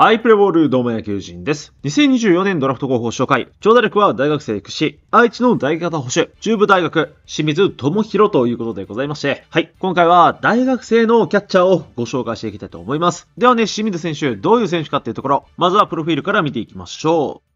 はい、プレボール、どうも野球人です。2024年ドラフト候補紹介。長打力は大学生育士、愛知の大学型保守、中部大学、清水智弘ということでございまして、はい、今回は大学生のキャッチャーをご紹介していきたいと思います。ではね、清水選手、どういう選手かっていうところ、まずはプロフィールから見ていきましょう。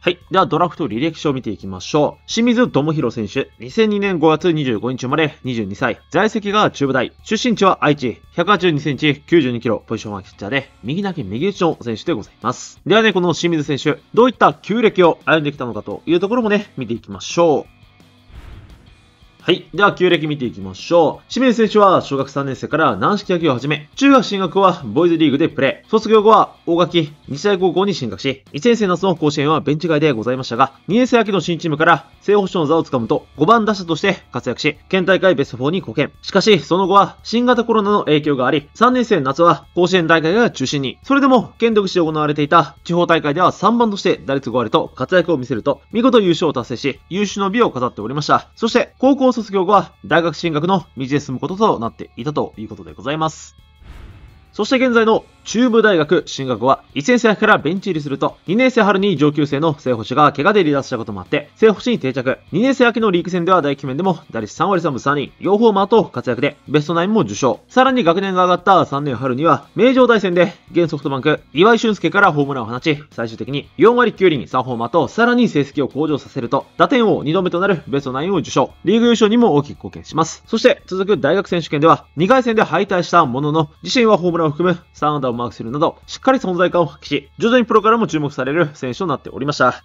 はい。では、ドラフト履歴書を見ていきましょう。清水智弘選手、2002年5月25日生まれ、22歳。在籍が中部大。出身地は愛知。182センチ、92キロ。ポジションはキッチャーで、右投げ右打ちの選手でございます。ではね、この清水選手、どういった旧歴を歩んできたのかというところもね、見ていきましょう。はい。では、旧歴見ていきましょう。清水選手は小学3年生から軟式野球を始め、中学進学はボーイズリーグでプレー。卒業後は大垣日大高校に進学し、1年生夏の甲子園はベンチ外でございましたが、2年生秋の新チームから正捕手の座を掴むと5番打者として活躍し、県大会ベスト4に貢献。しかし、その後は新型コロナの影響があり、3年生夏は甲子園大会が中心に、それでも県独自で行われていた地方大会では3番として打率5割と活躍を見せると、見事優勝を達成し、優秀の美を飾っておりました。そして、高校卒業後は大学進学の道へ進むこととなっていたということでございます。そして現在の中部大学進学は1年生からベンチ入りすると、2年生春に上級生の聖星が怪我で離脱したこともあって、聖星に定着。2年生秋のリーグ戦では大記面でも、打率3割3分3人、両ホーマーと活躍で、ベストナインも受賞。さらに学年が上がった3年春には、名城大戦で、現ソフトバンク、岩井俊介からホームランを放ち、最終的に4割9厘3ホーマーと、さらに成績を向上させると、打点王2度目となるベストナインを受賞。リーグ優勝にも大きく貢献します。そして、続く大学選手権では、2回戦で敗退したものの、自身はホームランを含む3安打をマークするなど、しっかり存在感を発揮し、徐々にプロからも注目される選手となっておりました。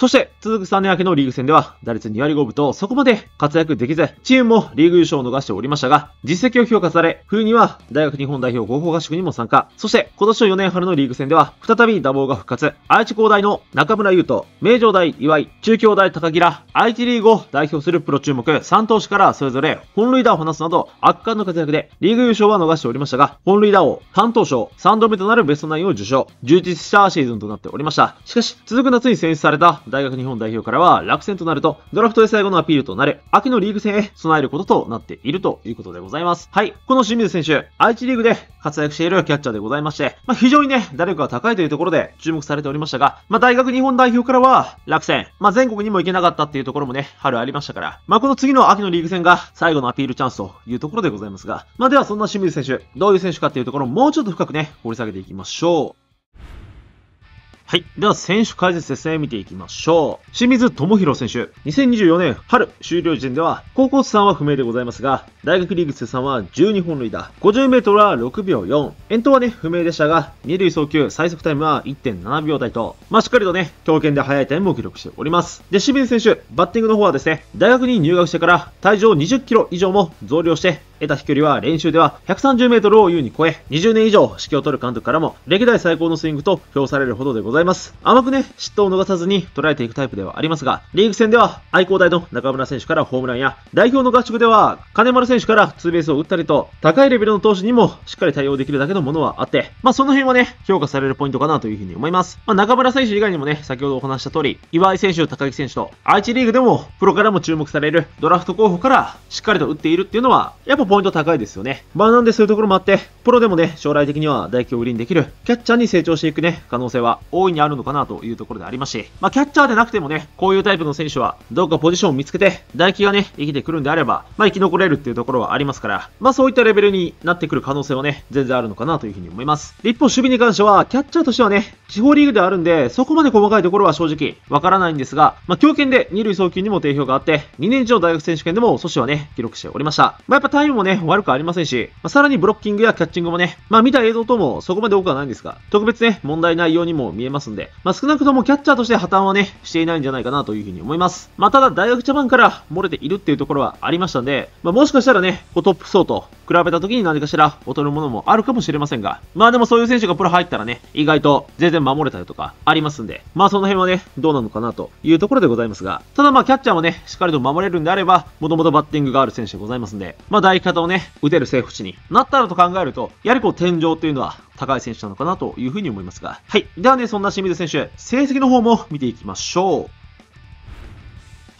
そして、続く3年明けのリーグ戦では、打率2割5分とそこまで活躍できず、チームもリーグ優勝を逃しておりましたが、実績を評価され、冬には大学日本代表合法合宿にも参加。そして、今年の4年春のリーグ戦では、再び打棒が復活。愛知高大の中村優斗、名城大岩井、中京大高木ら、愛知リーグを代表するプロ注目3投手からそれぞれ本塁打を放つなど、圧巻の活躍で、リーグ優勝は逃しておりましたが、本塁打王、担当賞、3度目となるベストナインを受賞。充実したシーズンとなっておりました。しかし、続く夏に選出された大学日本代表からは落選となると、ドラフトで最後のアピールとなれ、秋のリーグ戦へ備えることとなっているということでございます。はい。この清水選手、愛知リーグで活躍しているキャッチャーでございまして、まあ、非常にね、打力が高いというところで注目されておりましたが、まあ、大学日本代表からは落選、まあ、全国にも行けなかったっていうところもね、春ありましたから、まあ、この次の秋のリーグ戦が最後のアピールチャンスというところでございますが、まあ、ではそんな清水選手、どういう選手かっていうところをもうちょっと深くね、掘り下げていきましょう。はい。では、選手解説ですね、見ていきましょう。清水智弘選手、2024年春終了時点では、高校生さんは不明でございますが、大学リーグ通算は12本塁打、50メートルは6秒4。遠投はね、不明でしたが、2塁送球、最速タイムは1.7秒台と、まあ、しっかりとね、強肩で速いタイムを記録しております。で、清水選手、バッティングの方はですね、大学に入学してから、体重を20キロ以上も増量して、得た飛距離は練習では130メートルを優に超え、20年以上指揮を執る監督からも歴代最高のスイングと評されるほどでございます。甘くね、嫉妬を逃さずに捉えていくタイプではありますが、リーグ戦では愛工大の中村選手からホームランや、代表の合宿では金丸選手からツーベースを打ったりと、高いレベルの投手にもしっかり対応できるだけのものはあって、まあその辺はね、評価されるポイントかなというふうに思います。まあ、中村選手以外にもね、先ほどお話した通り、岩井選手、高木選手と愛知リーグでもプロからも注目されるドラフト候補からしっかりと打っているっていうのは、やっぱポイント高いですよね。まあなんでそういうところもあって、プロでもね、将来的には打撃を売りにできる、キャッチャーに成長していくね、可能性は大いにあるのかなというところでありますし、まあ、キャッチャーでなくてもね、こういうタイプの選手は、どうかポジションを見つけて、打撃がね、生きてくるんであれば、まあ、生き残れるっていうところはありますから、まあ、そういったレベルになってくる可能性はね、全然あるのかなというふうに思います。一方、守備に関しては、キャッチャーとしてはね、地方リーグであるんで、そこまで細かいところは正直、わからないんですが、まあ、強肩で二塁送球にも定評があって、2年以上大学選手権でも阻止はね、記録しておりました。まあ、やっぱタイムもね、悪くありませんし、まあ、さらにブロッキングやキャッチシングもね、まあ見た映像ともそこまで多くはないんですが、特別ね、問題ないようにも見えますんで、まあ少なくともキャッチャーとして破綻はね、していないんじゃないかなというふうに思います。まあただ大学ジャパンから漏れているっていうところはありましたんで、まあもしかしたらね、こうトップ層と比べた時に何かしら劣るものもあるかもしれませんが、まあでもそういう選手がプロ入ったらね、意外と全然守れたりとかありますんで、まあその辺はね、どうなのかなというところでございますが、ただまあキャッチャーもね、しっかりと守れるんであれば、もともとバッティングがある選手でございますんで、まあ第一方をね、打てるセーフ地になったらと考えると、やはりこう天井というのは高い選手なのかなというふうに思いますが、はい。ではね、そんな清水選手、成績の方も見ていきましょう。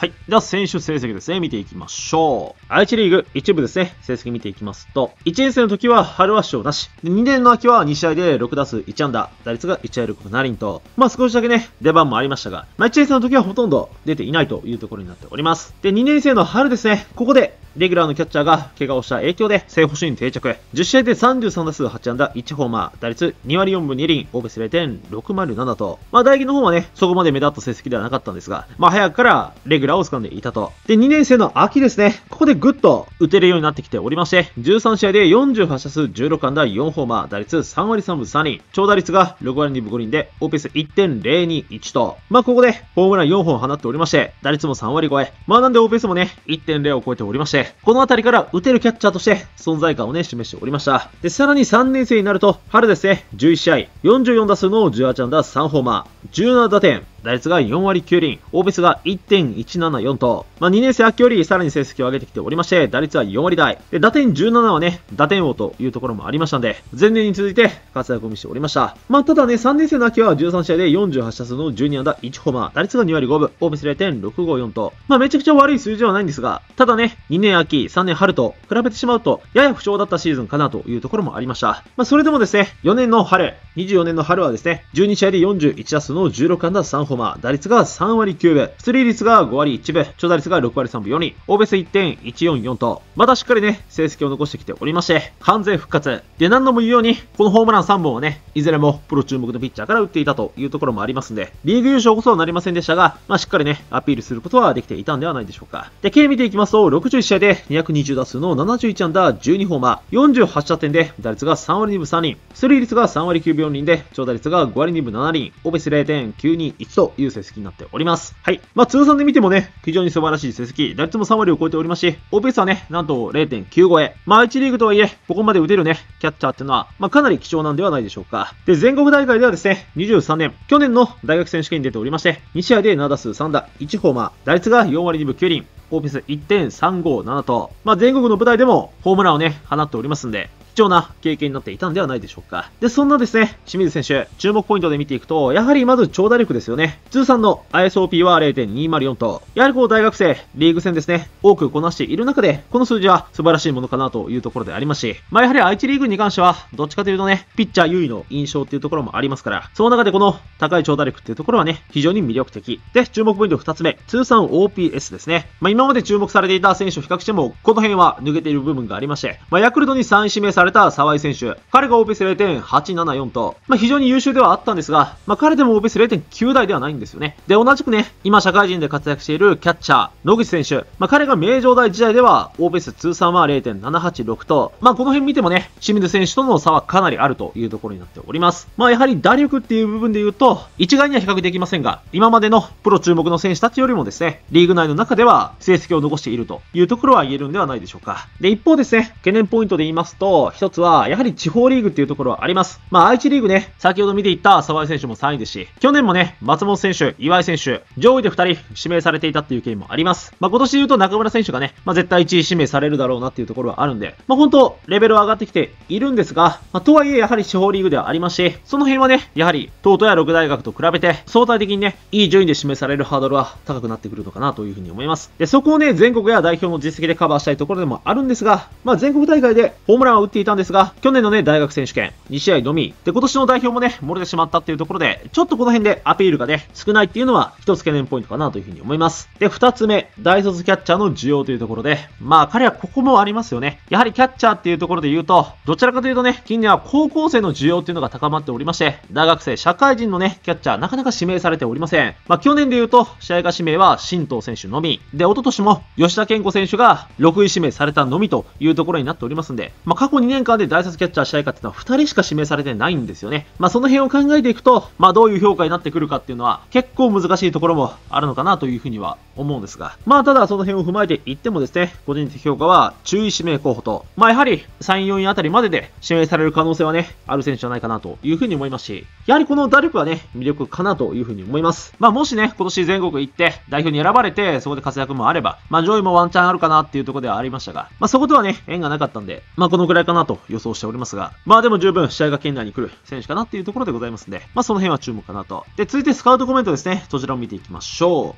はい。では、選手成績ですね、見ていきましょう。愛知リーグ、一部ですね、成績見ていきますと、1年生の時は春は賞なし、2年の秋は2試合で6打数1安打、打率が1割6分7厘と、まあ少しだけね、出番もありましたが、まあ1年生の時はほとんど出ていないというところになっております。で、2年生の春ですね、ここでレギュラーのキャッチャーが怪我をした影響で正捕手に定着。10試合で33打数8安打1ホーマー、打率2割4分2厘、オーベス0.607と、まあ大義の方はね、そこまで目立った成績ではなかったんですが、まあ早くからレギュラーを掴んでいたと。で、2年生の秋ですね、ここでグッと打てるようになってきておりまして、13試合で48打数16安打4ホーマー、打率3割3分3厘、長打率が6割2分5厘で、オーベス1.021と、まあここでホームラン4本放っておりまして、打率も3割超え、まあなんでオーベスもね、1.0を超えておりまして、この辺りから打てるキャッチャーとして存在感をね、示しておりました。で、さらに3年生になると、春ですね、11試合、44打数の18安打3ホーマー、17打点、打率が4割9厘、オーベスが1.174と、まあ、2年生秋よりさらに成績を上げてきておりまして、打率は4割台。で、打点17はね、打点王というところもありましたんで、前年に続いて活躍を見せておりました。まあ、ただね、3年生の秋は13試合で48打数の12安打1ホーマー、打率が2割5分、オーベス0.654と、まあ、めちゃくちゃ悪い数字ではないんですが、ただね、2年秋、3年春と比べてしまうと、やや不調だったシーズンかなというところもありました。まあ、それでもですね、4年の春、24年の春はですね、12試合で41打数の16安打3ホーマー、打率が3割9分、出塁率が5割1分、長打率が6割3分4厘、オベス1.144と、またしっかりね、成績を残してきておりまして、完全復活。で、何度も言うように、このホームラン3本をね、いずれもプロ注目のピッチャーから打っていたというところもありますんで、リーグ優勝こそはなりませんでしたが、まあ、しっかりね、アピールすることはできていたんではないでしょうか。で、K 見ていきますと、61試合で220打数の71安打12ホーマー、48打点で、打率が3割2分3厘、出塁率が3割9分4厘で、長打率が5割2分7厘、オベス0 0.921という成績になっております。はい。まあ、通算で見てもね、非常に素晴らしい成績、打率も3割を超えておりますし、OPS はね、なんと0.9 5へ。まあ、1リーグとはいえ、ここまで打てるね、キャッチャーってのは、まあ、かなり貴重なんではないでしょうか。で、全国大会ではですね、23年、去年の大学選手権に出ておりまして、2試合で7打数3打、1ホーマー、打率が4割2分9厘、オーピス1.357と、まあ、全国の舞台でもホームランをね、放っておりますんで、貴重な経験になっていたんではないでしょうか。で、そんなですね、清水選手、注目ポイントで見ていくと、やはりまず長打力ですよね。通算の ISOP は0.204と、やはりこう大学生、リーグ戦ですね、多くこなしている中で、この数字は素晴らしいものかなというところでありますし、まあやはり愛知リーグに関しては、どっちかというとね、ピッチャー優位の印象っていうところもありますから、その中でこの高い長打力っていうところはね、非常に魅力的。で、注目ポイント2つ目、通算 OPS ですね。まあ今まで注目されていた選手を比較しても、この辺は抜けている部分がありまして、まあヤクルトに3位指名さされた沢井選手。彼が o b s 0.874と、まあ、非常に優秀ではあったんですが、まあ、彼でも o b s 0.9台ではないんですよね。で、同じくね、今社会人で活躍しているキャッチャー、野口選手。まあ、彼が名城大時代では、OBS 通算は0.786と、まあ、この辺見てもね、清水選手との差はかなりあるというところになっております。まあ、やはり打力っていう部分で言うと、一概には比較できませんが、今までのプロ注目の選手たちよりもですね、リーグ内の中では成績を残しているというところは言えるんではないでしょうか。で、一方ですね、懸念ポイントで言いますと、一つは、やはり地方リーグっていうところはあります。まあ、愛知リーグね、先ほど見ていった沢井選手も3位ですし、去年もね、松本選手、岩井選手、上位で2人指名されていたっていう経緯もあります。まあ、今年で言うと中村選手がね、まあ、絶対1位指名されるだろうなっていうところはあるんで、まあ、本当、レベルは上がってきているんですが、まあ、とはいえ、やはり地方リーグではありますし、その辺はね、やはり、東都や六大学と比べて、相対的にね、いい順位で指名されるハードルは高くなってくるのかなというふうに思います。で、そこをね、全国や代表の実績でカバーしたいところでもあるんですが、まあ、全国大会でホームランを打ってていたんですが、去年のね、大学選手権、2試合のみ、で、今年の代表もね、漏れてしまったっていうところで、ちょっとこの辺でアピールがね、少ないっていうのは、一つ懸念ポイントかなというふうに思います。で、二つ目、大卒キャッチャーの需要というところで、まあ、彼はここもありますよね。やはりキャッチャーっていうところで言うと、どちらかというとね、近年は高校生の需要っていうのが高まっておりまして、大学生、社会人のね、キャッチャー、なかなか指名されておりません。まあ、去年で言うと、試合が指名は新藤選手のみ、で、一昨年も吉田健吾選手が6位指名されたのみというところになっておりますんで、まあ、過去に年間で大卒キャッチャー試合かっていうのは2人しか指名されてないんですよね。まあ、その辺を考えていくと、まあ、どういう評価になってくるかっていうのは結構難しいところもあるのかなというふうには思うんですが、まあ、ただその辺を踏まえていってもですね、個人的評価は注意指名候補と、まあ、やはり3、4位あたりまでで指名される可能性はね、ある選手じゃないかなというふうに思いますし、やはりこの打力はね、魅力かなというふうに思います。まあ、もしね、今年全国行って代表に選ばれて、そこで活躍もあれば、まあ、上位もワンチャンあるかなっていうところではありましたが、まあ、そことはね、縁がなかったんで、まあ、このくらいかななと予想しておりますが、まあでも十分試合が圏内に来る選手かなっていうところでございますんで、まあその辺は注目かなと。で、続いてスカウトコメントですね。そちらを見ていきましょう。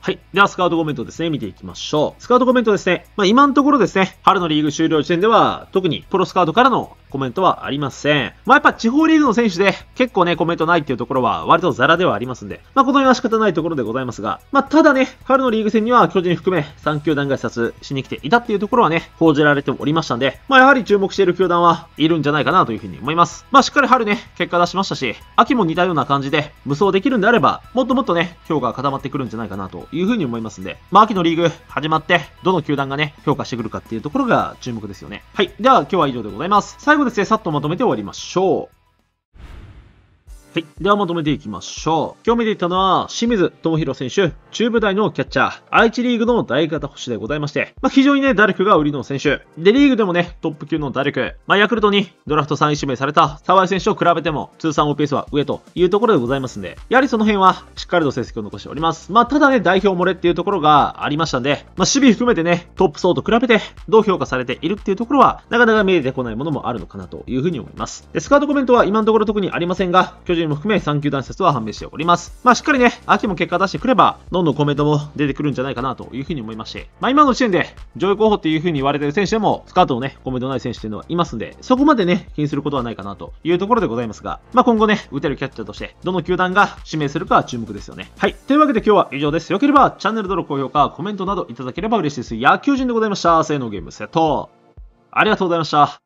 はい。では、スカウトコメントですね、見ていきましょう。スカウトコメントですね。まあ、今のところですね、春のリーグ終了時点では、特にプロスカウトからのコメントはありません。まあ、やっぱ地方リーグの選手で結構ね、コメントないっていうところは割とザラではありますんで、まあ、この辺は仕方ないところでございますが、まあ、ただね、春のリーグ戦には巨人含め3球団が視察しに来ていたっていうところはね、報じられておりましたんで、まあ、やはり注目している球団はいるんじゃないかなというふうに思います。まあ、しっかり春ね、結果出しましたし、秋も似たような感じで無双できるんであれば、もっともっとね、評価が固まってくるんじゃないかなというふうに思いますんで、まあ、秋のリーグ始まって、どの球団がね、評価してくるかっていうところが注目ですよね。はい。では、今日は以上でございます。最後ことで、さっとまとめて終わりましょう。はい。ではまとめていきましょう。今日見ていたのは、清水智弘選手、中部大のキャッチャー、愛知リーグの大型星でございまして、まあ、非常にね、打力が売りの選手。で、リーグでもね、トップ級の打力。まあ、ヤクルトにドラフト3位指名された沢井選手を比べても、通算オペースは上というところでございますんで、やはりその辺は、しっかりと成績を残しております。まあ、ただね、代表漏れっていうところがありましたんで、まあ、守備含めてね、トップ層と比べて、どう評価されているっていうところは、なかなか見えてこないものもあるのかなというふうに思います。で、スカートコメントは今のところ特にありませんが、巨人順も含め3球団説は判明しております。まあ、しっかりね、秋も結果出してくれば、どんどんコメントも出てくるんじゃないかなというふうに思いまして、まあ、今の時点で、上位候補っていうふうに言われてる選手でも、スカートのね、コメントない選手っていうのはいますんで、そこまでね、気にすることはないかなというところでございますが、まあ、今後ね、打てるキャッチャーとして、どの球団が指名するか注目ですよね。はい。というわけで今日は以上です。よければ、チャンネル登録、高評価、コメントなどいただければ嬉しいです。野球人でございました。せーのゲームセット。ありがとうございました。